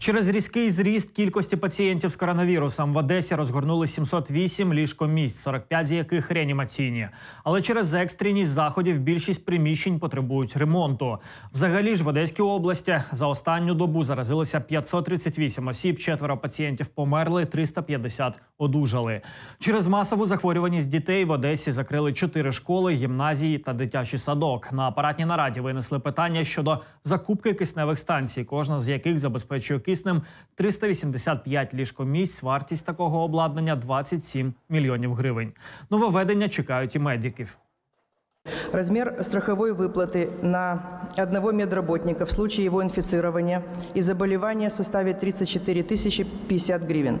Через різкий зріст кількості пацієнтів з коронавірусом в Одесі розгорнули 708 ліжкомісць, 45 з яких реанімаційні. Але через екстреність заходів більшість приміщень потребують ремонту. Взагалі ж в Одеській області за останню добу заразилося 538 осіб. Четверо пацієнтів померли, 350 одужали. Через масову захворюваність дітей в Одесі закрили чотири школи, гімназії та дитячий садок. На апаратній нараді винесли питання щодо закупки кисневих станцій, кожна з яких забезпечує киснем 385 ліжкомісць. Вартість такого обладнання 27 мільйонів гривень. Нововведення чекають і медиків. Размер страховой выплаты на одного медработника в случае его инфицирования и заболевания составит 34 тысячи 50 гривен.